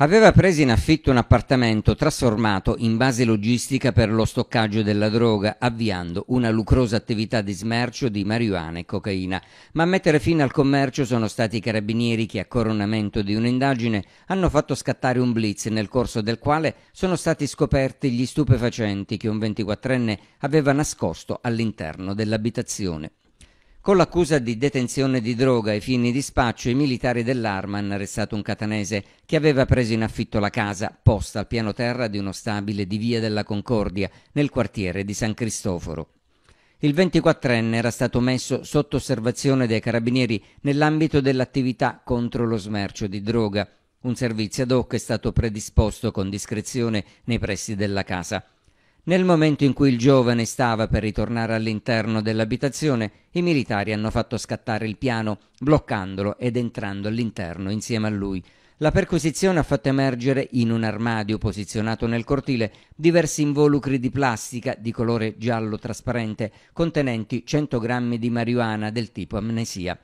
aveva preso in affitto un appartamento trasformato in base logistica per lo stoccaggio della droga, avviando una lucrosa attività di smercio di marijuana e cocaina. Ma a mettere fine al commercio sono stati i carabinieri che, a coronamento di un'indagine, hanno fatto scattare un blitz nel corso del quale sono stati scoperti gli stupefacenti che un 24enne aveva nascosto all'interno dell'abitazione con l'accusa di detenzione di droga ai fini di spaccio, i militari dell'arma hanno arrestato un catanese che aveva preso in affitto la casa posta al piano terra di uno stabile di Via della Concordia, nel quartiere di San Cristoforo. Il 24enne era stato messo sotto osservazione dai carabinieri nell'ambito dell'attività contro lo smercio di droga. Un servizio ad hoc è stato predisposto con discrezione nei pressi della casa. Nel momento in cui il giovane stava per ritornare all'interno dell'abitazione, i militari hanno fatto scattare il piano, bloccandolo ed entrando all'interno insieme a lui. La perquisizione ha fatto emergere in un armadio posizionato nel cortile diversi involucri di plastica di colore giallo trasparente contenenti 100 grammi di marijuana del tipo amnesia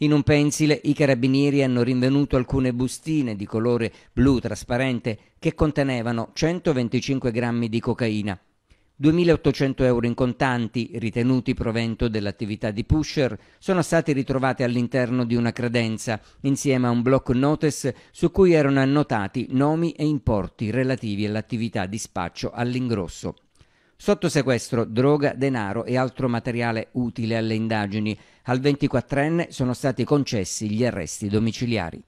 in un pensile i carabinieri hanno rinvenuto alcune bustine di colore blu trasparente che contenevano 125 grammi di cocaina. 2.800 euro in contanti, ritenuti provento dell'attività di pusher, sono stati ritrovati all'interno di una credenza, insieme a un block notice su cui erano annotati nomi e importi relativi all'attività di spaccio all'ingrosso. Sotto sequestro droga, denaro e altro materiale utile alle indagini. Al 24enne sono stati concessi gli arresti domiciliari.